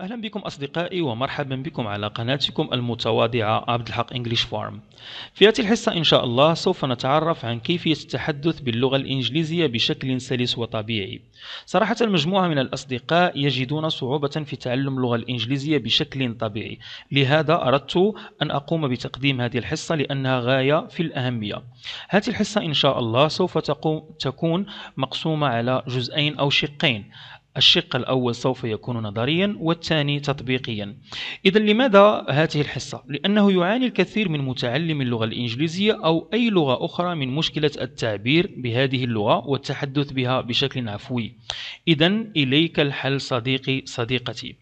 اهلا بكم اصدقائي ومرحبا بكم على قناتكم المتواضعه عبد الحق انجلش فارم في هذه الحصه ان شاء الله سوف نتعرف عن كيفيه التحدث باللغه الانجليزيه بشكل سلس وطبيعي صراحه المجموعه من الاصدقاء يجدون صعوبه في تعلم اللغه الانجليزيه بشكل طبيعي لهذا اردت ان اقوم بتقديم هذه الحصه لانها غايه في الاهميه هذه الحصه ان شاء الله سوف تقوم تكون مقسومه على جزئين او شقين الشق الأول سوف يكون نظريا والثاني تطبيقيا إذا لماذا هذه الحصة؟ لأنه يعاني الكثير من متعلم اللغة الإنجليزية أو أي لغة أخرى من مشكلة التعبير بهذه اللغة والتحدث بها بشكل عفوي إذا إليك الحل صديقي صديقتي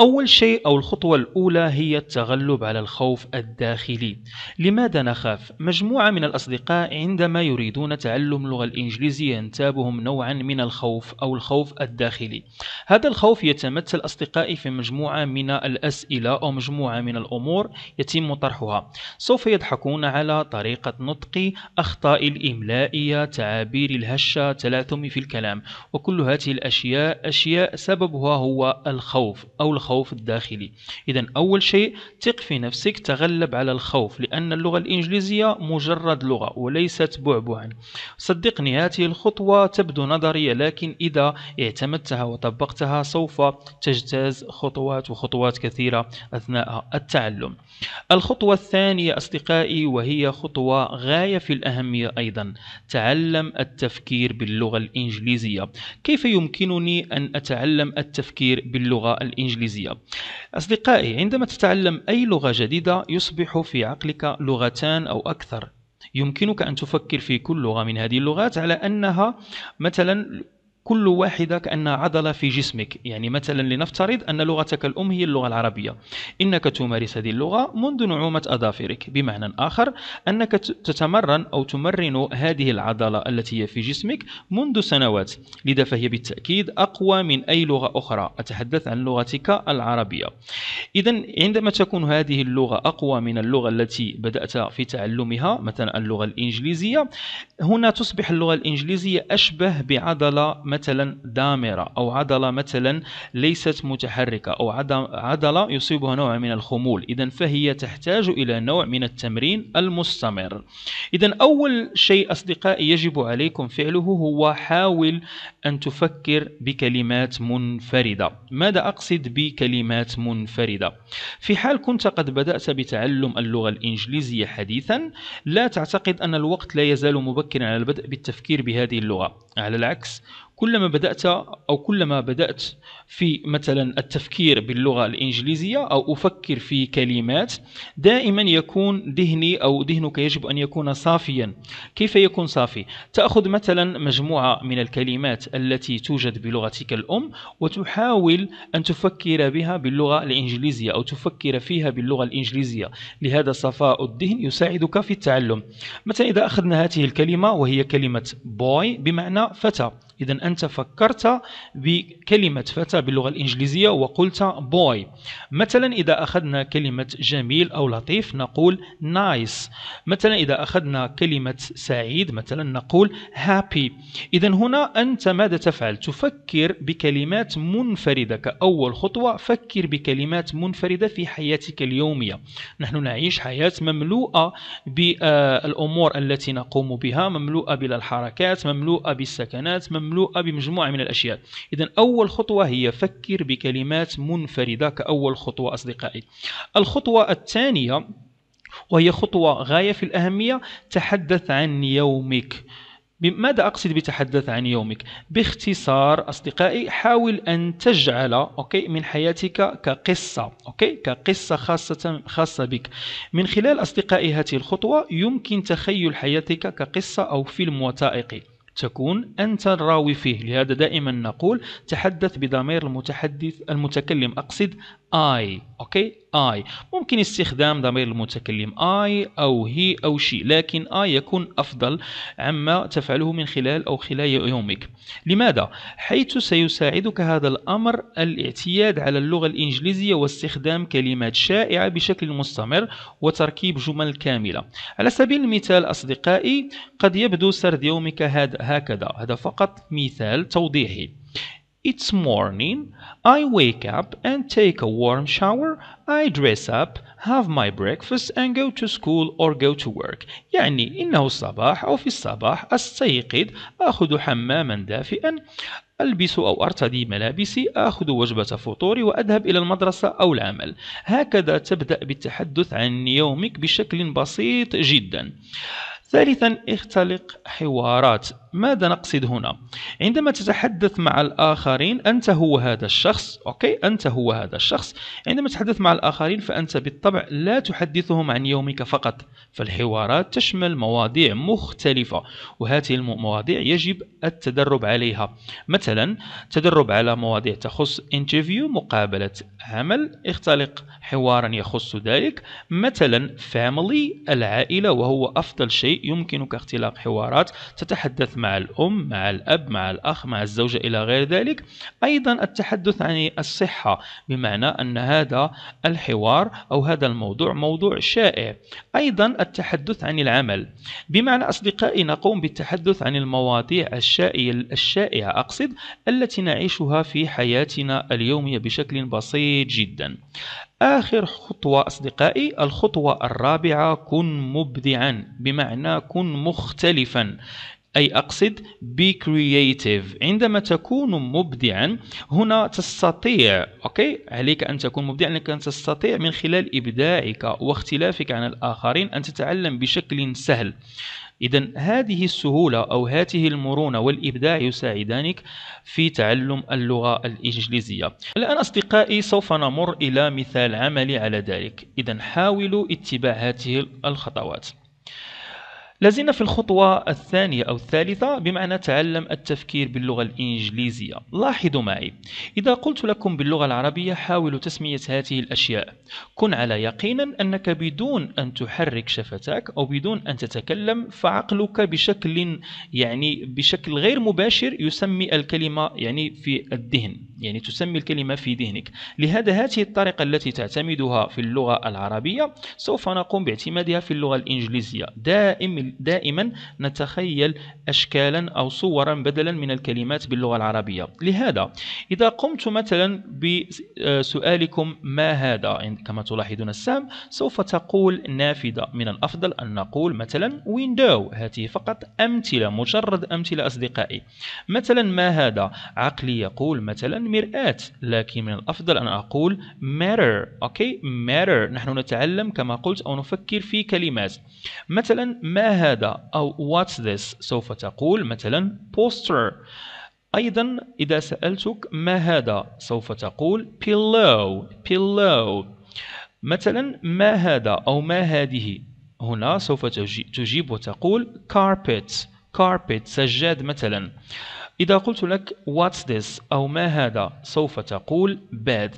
أول شيء أو الخطوة الأولى هي التغلب على الخوف الداخلي لماذا نخاف؟ مجموعة من الأصدقاء عندما يريدون تعلم اللغة الإنجليزية ينتابهم نوعا من الخوف أو الخوف الداخلي هذا الخوف يتمثل أصدقائي في مجموعة من الأسئلة أو مجموعة من الأمور يتم طرحها سوف يضحكون على طريقة نطقي أخطاء الإملائية تعابير الهشة تلاثمي في الكلام وكل هذه الأشياء أشياء سببها هو الخوف أو الخوف الخوف الداخلي إذا أول شيء ثق في نفسك تغلب على الخوف لأن اللغة الإنجليزية مجرد لغة وليست بعبعا صدقني هذه الخطوة تبدو نظرية لكن إذا اعتمدتها وطبقتها سوف تجتاز خطوات وخطوات كثيرة أثناء التعلم الخطوة الثانية أصدقائي وهي خطوة غاية في الأهمية أيضا تعلم التفكير باللغة الإنجليزية كيف يمكنني أن أتعلم التفكير باللغة الإنجليزية الإنجليزية أصدقائي عندما تتعلم أي لغة جديدة يصبح في عقلك لغتان أو أكثر يمكنك أن تفكر في كل لغة من هذه اللغات على أنها مثلا كل واحدة كأنها عضلة في جسمك يعني مثلا لنفترض أن لغتك الأم هي اللغة العربية إنك تمارس هذه اللغة منذ نعومة أظافرك بمعنى آخر أنك تتمرن أو تمرن هذه العضلة التي هي في جسمك منذ سنوات لذا فهي بالتأكيد أقوى من أي لغة أخرى أتحدث عن لغتك العربية إذا عندما تكون هذه اللغة أقوى من اللغة التي بدأت في تعلمها مثلا اللغة الإنجليزية هنا تصبح اللغة الإنجليزية أشبه بعضلة مثلا دامرة أو عضلة مثلا ليست متحركة أو عضلة يصيبها نوع من الخمول إذا فهي تحتاج إلى نوع من التمرين المستمر إذا أول شيء أصدقائي يجب عليكم فعله هو حاول أن تفكر بكلمات منفردة ماذا أقصد بكلمات منفردة؟ في حال كنت قد بدأت بتعلم اللغة الإنجليزية حديثا لا تعتقد أن الوقت لا يزال مبكرا على البدء بالتفكير بهذه اللغة على العكس كلما بدأت أو كلما بدأت في مثلا التفكير باللغة الإنجليزية أو أفكر في كلمات دائما يكون ذهني أو ذهنك يجب أن يكون صافيا كيف يكون صافي؟ تأخذ مثلا مجموعة من الكلمات التي توجد بلغتك الأم وتحاول أن تفكر بها باللغة الإنجليزية أو تفكر فيها باللغة الإنجليزية لهذا صفاء الذهن يساعدك في التعلم مثلا إذا أخذنا هذه الكلمة وهي كلمة boy بمعنى فتى إذا أنت فكرت بكلمة فتى باللغة الإنجليزية وقلت boy مثلا إذا أخذنا كلمة جميل أو لطيف نقول nice مثلا إذا أخذنا كلمة سعيد مثلا نقول happy إذا هنا أنت ماذا تفعل؟ تفكر بكلمات منفردة كأول خطوة فكر بكلمات منفردة في حياتك اليومية نحن نعيش حياة مملوءة بالأمور التي نقوم بها مملوءة بالحركات مملوءة بالسكنات مملوءة مملوءة بمجموعة من الأشياء إذا أول خطوة هي فكر بكلمات منفردة كأول خطوة أصدقائي الخطوة الثانية وهي خطوة غاية في الأهمية تحدث عن يومك ماذا أقصد بتحدث عن يومك؟ باختصار أصدقائي حاول أن تجعل أوكي من حياتك كقصة أوكي كقصة خاصة خاصة بك من خلال أصدقائي هذه الخطوة يمكن تخيل حياتك كقصة أو فيلم وثائقي تكون أنت الراوي فيه لهذا دائما نقول تحدث بضمير المتحدث المتكلم أقصد I اوكي I ممكن استخدام ضمير المتكلم I او هي او شي لكن I يكون افضل عما تفعله من خلال او خلال يومك لماذا حيث سيساعدك هذا الامر الاعتياد على اللغه الانجليزيه واستخدام كلمات شائعه بشكل مستمر وتركيب جمل كامله على سبيل المثال اصدقائي قد يبدو سرد يومك هكذا هذا فقط مثال توضيحي It's morning. I wake up and take a warm shower. I dress up, have my breakfast and go to school or go to work. يعني إنه الصباح أو في الصباح أستيقظ آخذ حماما دافئا ألبس أو أرتدي ملابسي آخذ وجبة فطوري وأذهب إلى المدرسة أو العمل هكذا تبدأ بالتحدث عن يومك بشكل بسيط جدا ثالثا اختلق حوارات ماذا نقصد هنا عندما تتحدث مع الآخرين أنت هو هذا الشخص أوكي أنت هو هذا الشخص عندما تتحدث مع الآخرين فأنت بالطبع لا تحدثهم عن يومك فقط فالحوارات تشمل مواضيع مختلفة وهذه المواضيع يجب التدرب عليها مثلا تدرب على مواضيع تخص انترفيو مقابلة عمل اختلق حوارا يخص ذلك مثلا فاميلي العائلة وهو أفضل شيء يمكنك اختلاق حوارات تتحدث مع الأم مع الأب مع الأخ مع الزوجة إلى غير ذلك أيضا التحدث عن الصحة بمعنى أن هذا الحوار أو هذا الموضوع موضوع شائع أيضا التحدث عن العمل بمعنى أصدقائي نقوم بالتحدث عن المواضيع الشائعة أقصد التي نعيشها في حياتنا اليومية بشكل بسيط جدا آخر خطوة أصدقائي الخطوة الرابعة كن مبدعا بمعنى كن مختلفا أي أقصد be creative عندما تكون مبدعا هنا تستطيع أوكي عليك أن تكون مبدعا لأنك أن تستطيع من خلال إبداعك واختلافك عن الآخرين أن تتعلم بشكل سهل إذا هذه السهولة أو هذه المرونة والإبداع يساعدانك في تعلم اللغة الإنجليزية الآن أصدقائي سوف نمر إلى مثال عملي على ذلك إذا حاولوا اتباع هذه الخطوات لازلنا في الخطوة الثانية أو الثالثة بمعنى تعلم التفكير باللغة الإنجليزية لاحظوا معي إذا قلت لكم باللغة العربية حاولوا تسمية هذه الأشياء كن على يقين أنك بدون أن تحرك شفتك أو بدون أن تتكلم فعقلك بشكل يعني بشكل غير مباشر يسمي الكلمة يعني في الذهن يعني تسمي الكلمة في ذهنك لهذا هذه الطريقة التي تعتمدها في اللغة العربية سوف نقوم باعتمادها في اللغة الإنجليزية دائما دائما نتخيل أشكالا أو صورا بدلا من الكلمات باللغة العربية لهذا إذا قمت مثلا بسؤالكم ما هذا كما تلاحظون السام سوف تقول نافذة من الأفضل أن نقول مثلا ويندو هذه فقط أمثلة مجرد أمثلة أصدقائي مثلا ما هذا عقلي يقول مثلا مرآة لكن من الأفضل أن أقول matter أوكي matter نحن نتعلم كما قلت أو نفكر في كلمات مثلا ما هذا أو what's this سوف تقول مثلا poster أيضا إذا سألتك ما هذا سوف تقول pillow pillow مثلا ما هذا أو ما هذه هنا سوف تجيب وتقول carpet carpet سجاد مثلا إذا قلت لك what's this أو ما هذا سوف تقول bad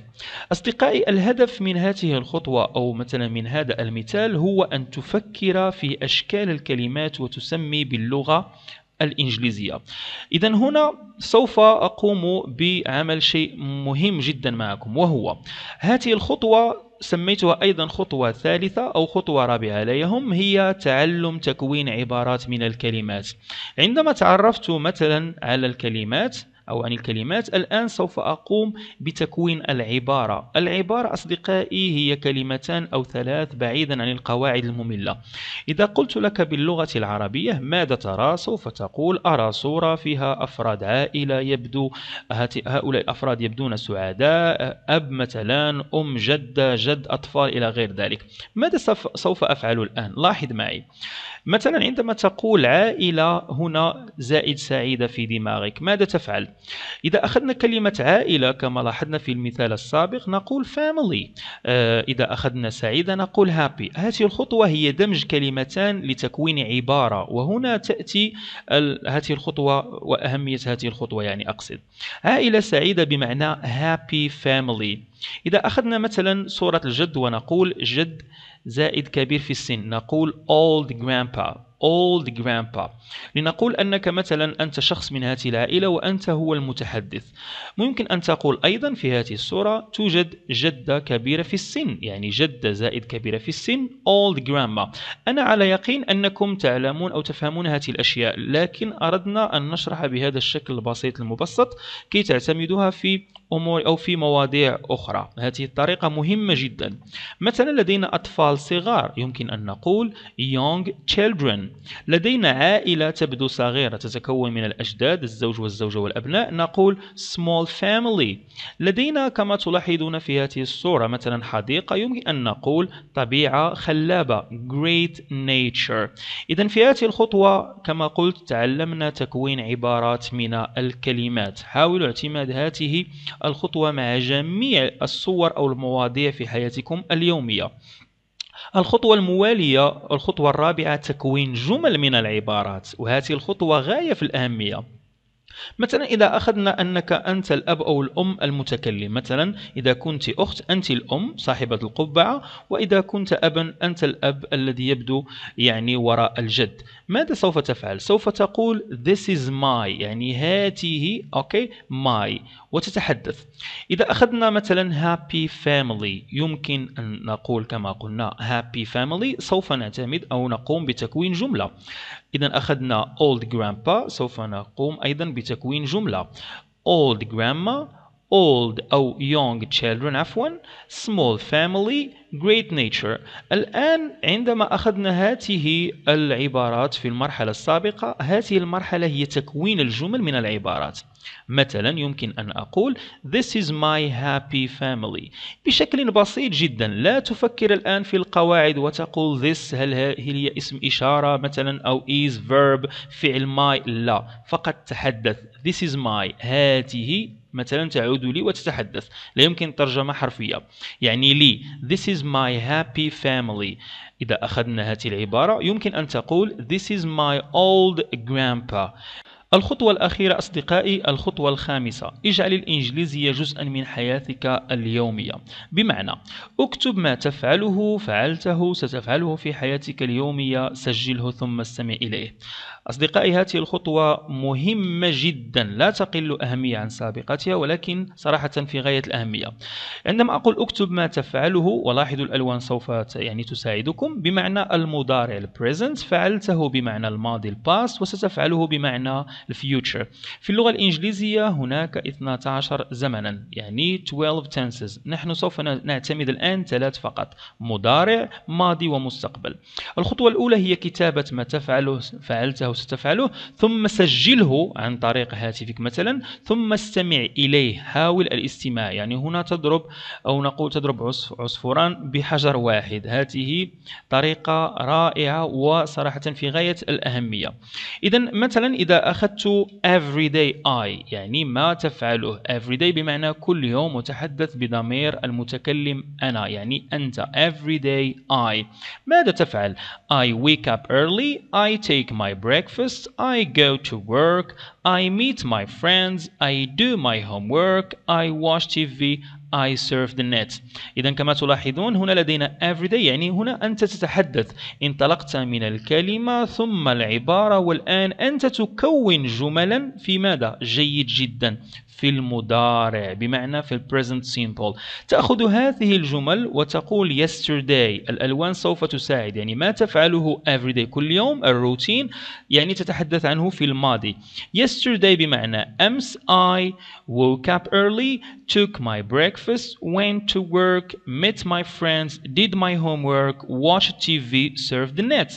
أصدقائي الهدف من هذه الخطوة أو مثلا من هذا المثال هو أن تفكر في أشكال الكلمات وتسمي باللغة الإنجليزية إذا هنا سوف أقوم بعمل شيء مهم جدا معكم وهو هذه الخطوة سميتها أيضا خطوة ثالثة أو خطوة رابعة لا يهم هي تعلم تكوين عبارات من الكلمات عندما تعرفت مثلا على الكلمات أو عن الكلمات الآن سوف أقوم بتكوين العبارة العبارة أصدقائي هي كلمتان أو ثلاث بعيدا عن القواعد المملة إذا قلت لك باللغة العربية ماذا ترى سوف تقول أرى صورة فيها أفراد عائلة يبدو هؤلاء الأفراد يبدون سعداء أب مثلا أم جدة جد أطفال إلى غير ذلك ماذا سوف أفعل الآن لاحظ معي مثلا عندما تقول عائلة هنا زائد سعيدة في دماغك ماذا تفعل؟ إذا أخذنا كلمة عائلة كما لاحظنا في المثال السابق نقول family آه، إذا أخذنا سعيدة نقول happy هذه الخطوة هي دمج كلمتان لتكوين عبارة وهنا تأتي هذه الخطوة وأهمية هذه الخطوة يعني أقصد عائلة سعيدة بمعنى happy family إذا أخذنا مثلا صورة الجد ونقول جد زائد كبير في السن نقول old grandpa old grandpa لنقول أنك مثلا أنت شخص من هذه العائلة وأنت هو المتحدث ممكن أن تقول أيضا في هذه الصورة توجد جدة كبيرة في السن يعني جدة زائد كبيرة في السن old grandma أنا على يقين أنكم تعلمون أو تفهمون هذه الأشياء لكن أردنا أن نشرح بهذا الشكل البسيط المبسط كي تعتمدوها في أمور أو في مواضيع أخرى هذه الطريقة مهمة جدا مثلا لدينا أطفال صغار يمكن أن نقول young children لدينا عائلة تبدو صغيرة تتكون من الأجداد الزوج والزوجة والأبناء نقول small family لدينا كما تلاحظون في هذه الصورة مثلا حديقة يمكن أن نقول طبيعة خلابة great nature إذا في هذه الخطوة كما قلت تعلمنا تكوين عبارات من الكلمات حاولوا اعتماد هذه الخطوة مع جميع الصور أو المواضيع في حياتكم اليومية الخطوة الموالية الخطوة الرابعة تكوين جمل من العبارات وهذه الخطوة غاية في الأهمية مثلا إذا أخذنا أنك أنت الأب أو الأم المتكلم مثلا إذا كنت أخت أنت الأم صاحبة القبعة وإذا كنت أبا أنت الأب الذي يبدو يعني وراء الجد ماذا سوف تفعل؟ سوف تقول this is my يعني هاته أوكي my وتتحدث إذا أخذنا مثلا happy family يمكن أن نقول كما قلنا happy family سوف نعتمد أو نقوم بتكوين جملة إذا أخذنا old grandpa سوف نقوم أيضا بتكوين تكوين جملة old grandma old أو young children عفوا small family great nature الآن عندما أخذنا هذه العبارات في المرحلة السابقة هذه المرحلة هي تكوين الجمل من العبارات مثلا يمكن أن أقول This is my happy family بشكل بسيط جدا لا تفكر الآن في القواعد وتقول this هل هي اسم إشارة مثلا أو is verb فعل my لا فقط تحدث This is my هذه مثلا تعود لي وتتحدث لا يمكن ترجمة حرفية يعني لي This is my happy family إذا أخذنا هذه العبارة يمكن أن تقول This is my old grandpa الخطوة الأخيرة أصدقائي الخطوة الخامسة اجعل الإنجليزية جزءا من حياتك اليومية بمعنى اكتب ما تفعله فعلته ستفعله في حياتك اليومية سجله ثم استمع إليه أصدقائي هذه الخطوة مهمة جدا لا تقل أهمية عن سابقتها ولكن صراحة في غاية الأهمية عندما أقول اكتب ما تفعله ولاحظوا الألوان سوف يعني تساعدكم بمعنى المضارع البريزنت فعلته بمعنى الماضي الباست وستفعله بمعنى الفيوتشر في اللغة الإنجليزية هناك 12 زمنا يعني 12 tenses نحن سوف نعتمد الآن ثلاث فقط مضارع ماضي ومستقبل الخطوة الأولى هي كتابة ما تفعله فعلته ستفعله ثم سجله عن طريق هاتفك مثلا ثم استمع إليه حاول الاستماع يعني هنا تضرب أو نقول تضرب عصفوران بحجر واحد هذه طريقة رائعة وصراحة في غاية الأهمية إذا مثلا إذا أخذت to everyday I يعني ما تفعله everyday بمعنى كل يوم وتحدث بضمير المتكلم أنا يعني أنت everyday I ماذا تفعل I wake up early I take my breakfast I go to work I meet my friends I do my homework I watch TV I surf the net إذا كما تلاحظون هنا لدينا everyday يعني هنا أنت تتحدث انطلقت من الكلمة ثم العبارة والآن أنت تكون جملا في ماذا؟ جيد جدا في المضارع بمعنى في present simple تأخذ هذه الجمل وتقول yesterday الألوان سوف تساعد يعني ما تفعله everyday كل يوم الروتين يعني تتحدث عنه في الماضي yesterday بمعنى أمس I woke up early took my breakfast went to work met my friends did my homework watched TV served the net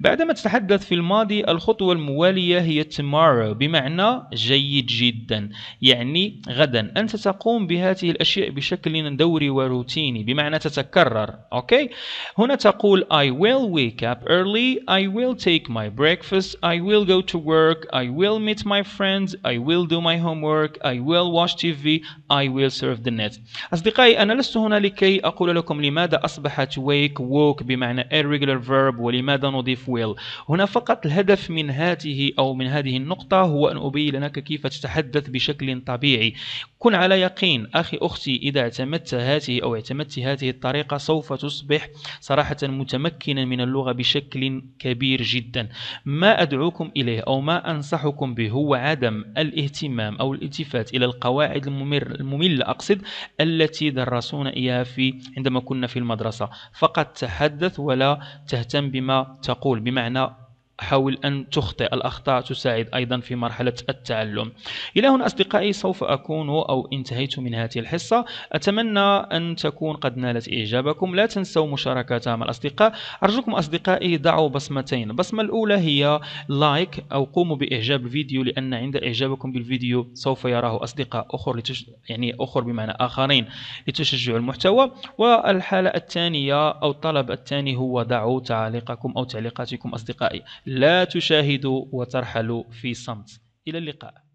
بعدما تتحدث في الماضي الخطوة الموالية هي tomorrow بمعنى جيد جدا يعني يعني غدا أنت تقوم بهذه الأشياء بشكل دوري وروتيني بمعنى تتكرر أوكي هنا تقول I will wake up early I will take my breakfast I will go to work I will meet my friends I will do my homework I will watch TV I will serve the net أصدقائي أنا لست هنا لكي أقول لكم لماذا أصبحت wake walk بمعنى irregular verb ولماذا نضيف will هنا فقط الهدف من هذه أو من هذه النقطة هو أن أبين لك كيف تتحدث بشكل طبيعي الطبيعي كن على يقين أخي أختي إذا اعتمدت هذه أو اعتمدت هذه الطريقة سوف تصبح صراحة متمكنا من اللغة بشكل كبير جدا ما أدعوكم إليه أو ما أنصحكم به هو عدم الاهتمام أو الالتفات إلى القواعد الممر المملة أقصد التي درسونا إياها في عندما كنا في المدرسة فقط تحدث ولا تهتم بما تقول بمعنى حاول أن تخطئ الأخطاء تساعد أيضا في مرحلة التعلم إلى هنا أصدقائي سوف أكون أو انتهيت من هذه الحصة أتمنى أن تكون قد نالت إعجابكم لا تنسوا مشاركتها مع الأصدقاء أرجوكم أصدقائي ضعوا بصمتين البصمة الأولى هي لايك أو قوموا بإعجاب الفيديو لأن عند إعجابكم بالفيديو سوف يراه أصدقاء أخر لتش... يعني أخر بمعنى آخرين لتشجعوا المحتوى والحالة الثانية أو الطلب الثاني هو ضعوا تعليقكم أو تعليقاتكم أصدقائي لا تشاهدوا وترحلوا في صمت إلى اللقاء